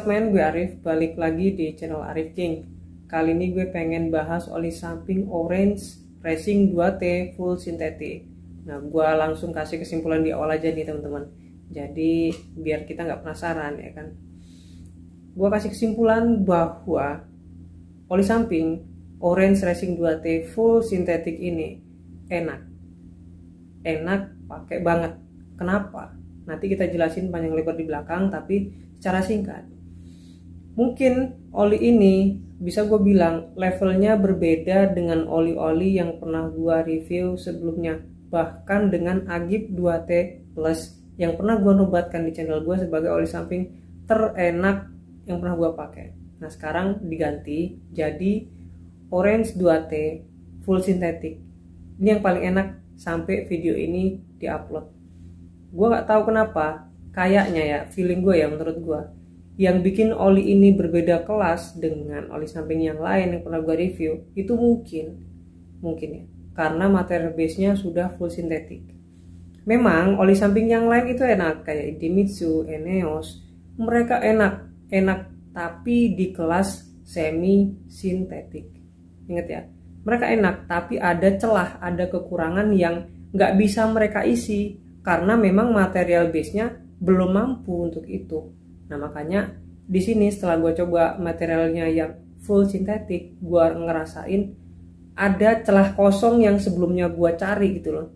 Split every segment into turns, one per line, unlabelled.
Semen gue Arif, balik lagi di channel Arif King Kali ini gue pengen bahas oli samping Orange Racing 2T Full Synthetic Nah gue langsung kasih kesimpulan di awal aja nih teman-teman Jadi biar kita nggak penasaran ya kan Gue kasih kesimpulan bahwa Oli samping Orange Racing 2T Full Synthetic ini enak Enak pakai banget Kenapa? Nanti kita jelasin panjang lebar di belakang, tapi secara singkat. Mungkin oli ini bisa gue bilang levelnya berbeda dengan oli-oli yang pernah gue review sebelumnya. Bahkan dengan Agib 2T Plus yang pernah gue nobatkan di channel gue sebagai oli samping terenak yang pernah gue pakai. Nah sekarang diganti jadi Orange 2T Full Synthetic. Ini yang paling enak sampai video ini diupload. Gue gak tahu kenapa, kayaknya ya, feeling gue ya menurut gue yang bikin oli ini berbeda kelas dengan oli samping yang lain yang pernah gue review itu mungkin mungkin ya karena material base-nya sudah full sintetik memang oli samping yang lain itu enak kayak Idemitsu, Eneos mereka enak enak tapi di kelas semi sintetik ingat ya mereka enak tapi ada celah ada kekurangan yang nggak bisa mereka isi karena memang material base-nya belum mampu untuk itu nah makanya di sini setelah gue coba materialnya yang full sintetik gue ngerasain ada celah kosong yang sebelumnya gue cari gitu loh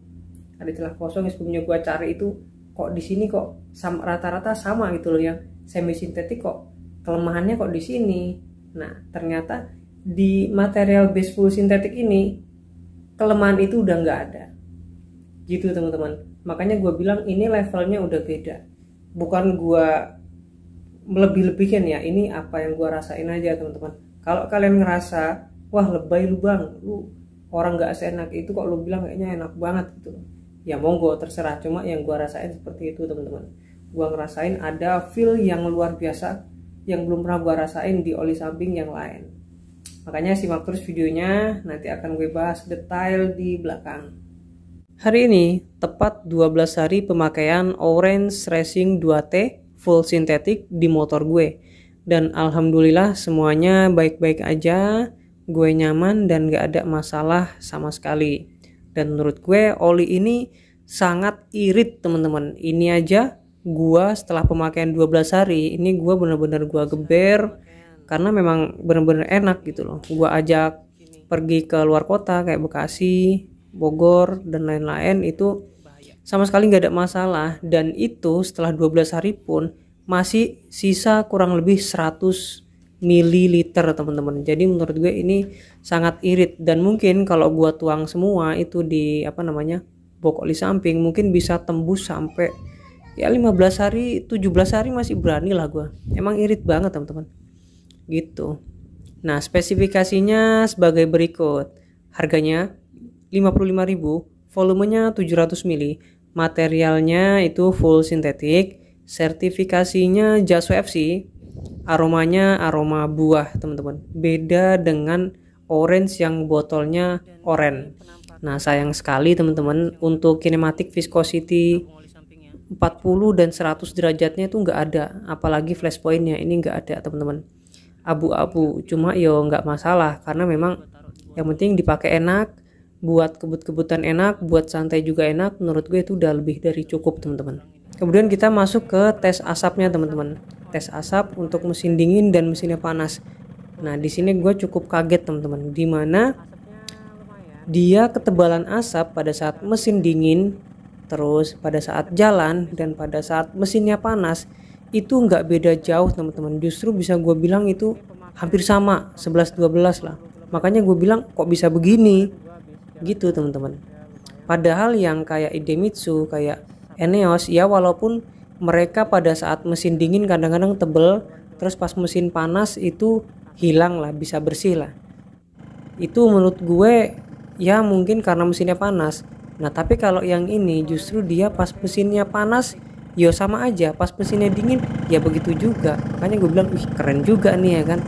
ada celah kosong yang sebelumnya gue cari itu kok di sini kok rata-rata sama, sama gitu loh yang semi sintetik kok kelemahannya kok di sini nah ternyata di material base full sintetik ini kelemahan itu udah nggak ada gitu teman-teman makanya gue bilang ini levelnya udah beda bukan gue melebih-lebihin ya ini apa yang gue rasain aja teman-teman kalau kalian ngerasa wah lebay lu bang lu orang nggak seenak itu kok lu bilang kayaknya enak banget gitu ya monggo terserah cuma yang gue rasain seperti itu teman-teman gue ngerasain ada feel yang luar biasa yang belum pernah gue rasain di oli samping yang lain makanya simak terus videonya nanti akan gue bahas detail di belakang Hari ini, tepat 12 hari pemakaian Orange Racing 2T full sintetik di motor gue. Dan alhamdulillah semuanya baik-baik aja, gue nyaman dan gak ada masalah sama sekali. Dan menurut gue oli ini sangat irit teman-teman. Ini aja gue setelah pemakaian 12 hari ini gue bener-bener gue geber karena memang bener-bener enak gitu loh. Gue ajak pergi ke luar kota kayak Bekasi, Bogor dan lain-lain itu sama sekali nggak ada masalah dan itu setelah 12 hari pun masih sisa kurang lebih 100 mililiter teman-teman jadi menurut gue ini sangat irit dan mungkin kalau gue tuang semua itu di apa namanya di samping mungkin bisa tembus sampai ya 15 hari 17 hari masih berani lah gue emang irit banget teman-teman gitu nah spesifikasinya sebagai berikut harganya 55.000 volumenya 700 mili Materialnya itu full sintetik, sertifikasinya jas WFC, aromanya aroma buah teman-teman. Beda dengan orange yang botolnya orange. Nah sayang sekali teman-teman untuk kinematik viscosity 40 dan 100 derajatnya itu nggak ada, apalagi flashpointnya ini nggak ada teman-teman. Abu-abu, cuma yo nggak masalah karena memang yang penting dipakai enak, buat kebut-kebutan enak, buat santai juga enak. Menurut gue itu udah lebih dari cukup, teman-teman. Kemudian kita masuk ke tes asapnya, teman-teman. Tes asap untuk mesin dingin dan mesinnya panas. Nah, di sini gue cukup kaget, teman-teman. Dimana dia ketebalan asap pada saat mesin dingin, terus pada saat jalan, dan pada saat mesinnya panas, itu nggak beda jauh teman-teman. Justru bisa gue bilang itu hampir sama, 11-12 lah. Makanya gue bilang kok bisa begini, gitu teman-teman padahal yang kayak Idemitsu kayak Eneos ya walaupun mereka pada saat mesin dingin kadang-kadang tebel terus pas mesin panas itu hilang lah bisa bersih lah itu menurut gue ya mungkin karena mesinnya panas nah tapi kalau yang ini justru dia pas mesinnya panas ya sama aja pas mesinnya dingin ya begitu juga makanya gue bilang wih keren juga nih ya kan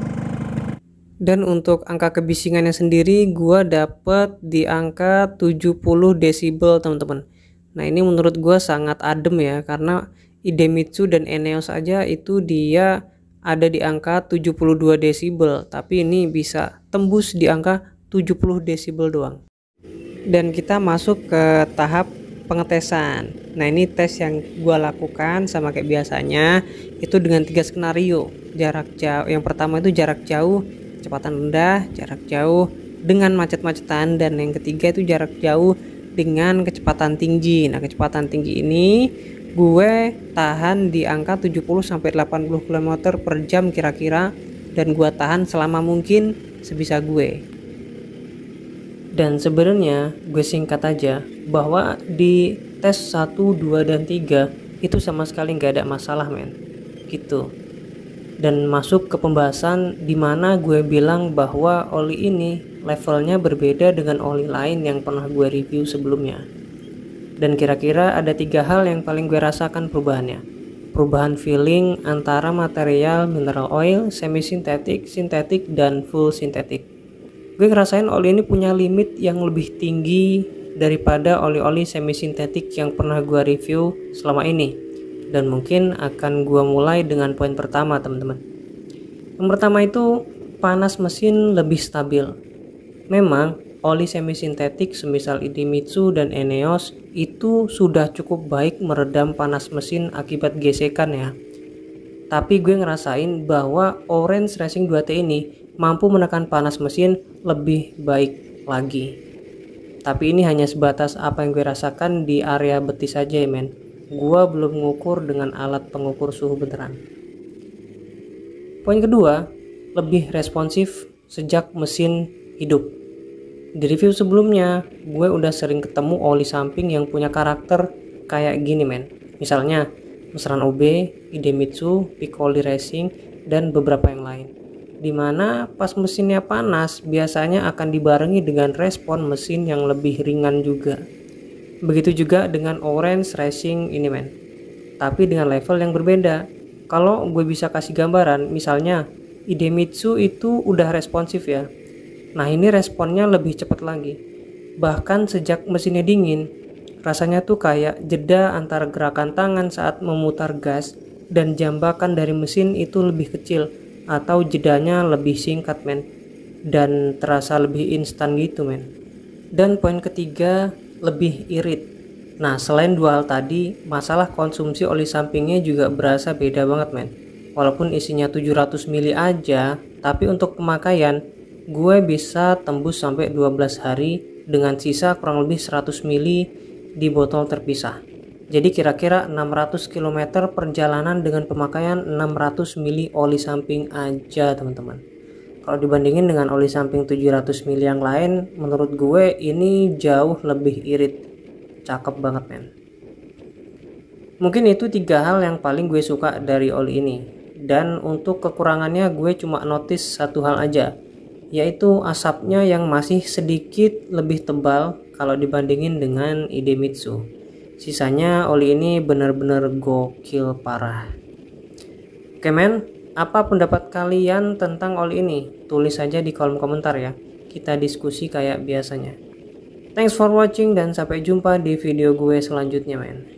dan untuk angka kebisingannya sendiri gua dapat di angka 70 desibel teman-teman. Nah ini menurut gua sangat adem ya karena Idemitsu dan Eneos aja itu dia ada di angka 72 desibel tapi ini bisa tembus di angka 70 desibel doang. Dan kita masuk ke tahap pengetesan. Nah ini tes yang gua lakukan sama kayak biasanya itu dengan tiga skenario. Jarak jauh yang pertama itu jarak jauh, kecepatan rendah, jarak jauh dengan macet-macetan dan yang ketiga itu jarak jauh dengan kecepatan tinggi. Nah, kecepatan tinggi ini gue tahan di angka 70 80 km per jam kira-kira dan gue tahan selama mungkin sebisa gue. Dan sebenarnya gue singkat aja bahwa di tes 1, 2, dan 3 itu sama sekali gak ada masalah men. Gitu dan masuk ke pembahasan di mana gue bilang bahwa oli ini levelnya berbeda dengan oli lain yang pernah gue review sebelumnya. Dan kira-kira ada tiga hal yang paling gue rasakan perubahannya. Perubahan feeling antara material mineral oil, semi sintetik, sintetik, dan full sintetik. Gue ngerasain oli ini punya limit yang lebih tinggi daripada oli-oli semi sintetik yang pernah gue review selama ini dan mungkin akan gua mulai dengan poin pertama teman-teman yang pertama itu panas mesin lebih stabil memang oli semi sintetik semisal Idemitsu dan Eneos itu sudah cukup baik meredam panas mesin akibat gesekan ya tapi gue ngerasain bahwa Orange Racing 2T ini mampu menekan panas mesin lebih baik lagi. Tapi ini hanya sebatas apa yang gue rasakan di area betis saja ya men gua belum mengukur dengan alat pengukur suhu beneran. Poin kedua, lebih responsif sejak mesin hidup. Di review sebelumnya, gue udah sering ketemu oli samping yang punya karakter kayak gini men. Misalnya, Mesran OB, Idemitsu, Piccoli Racing, dan beberapa yang lain. Dimana pas mesinnya panas, biasanya akan dibarengi dengan respon mesin yang lebih ringan juga. Begitu juga dengan Orange Racing ini men. Tapi dengan level yang berbeda. Kalau gue bisa kasih gambaran, misalnya Idemitsu itu udah responsif ya. Nah ini responnya lebih cepat lagi. Bahkan sejak mesinnya dingin, rasanya tuh kayak jeda antara gerakan tangan saat memutar gas dan jambakan dari mesin itu lebih kecil atau jedanya lebih singkat men dan terasa lebih instan gitu men. Dan poin ketiga, lebih irit. Nah, selain dua hal tadi, masalah konsumsi oli sampingnya juga berasa beda banget, men. Walaupun isinya 700 mili aja, tapi untuk pemakaian, gue bisa tembus sampai 12 hari dengan sisa kurang lebih 100 mili di botol terpisah. Jadi kira-kira 600 km perjalanan dengan pemakaian 600 mili oli samping aja, teman-teman kalau dibandingin dengan oli samping 700 mili yang lain menurut gue ini jauh lebih irit cakep banget men mungkin itu tiga hal yang paling gue suka dari oli ini dan untuk kekurangannya gue cuma notice satu hal aja yaitu asapnya yang masih sedikit lebih tebal kalau dibandingin dengan Idemitsu sisanya oli ini benar-benar gokil parah oke men apa pendapat kalian tentang oli ini? Tulis saja di kolom komentar ya. Kita diskusi kayak biasanya. Thanks for watching dan sampai jumpa di video gue selanjutnya, men.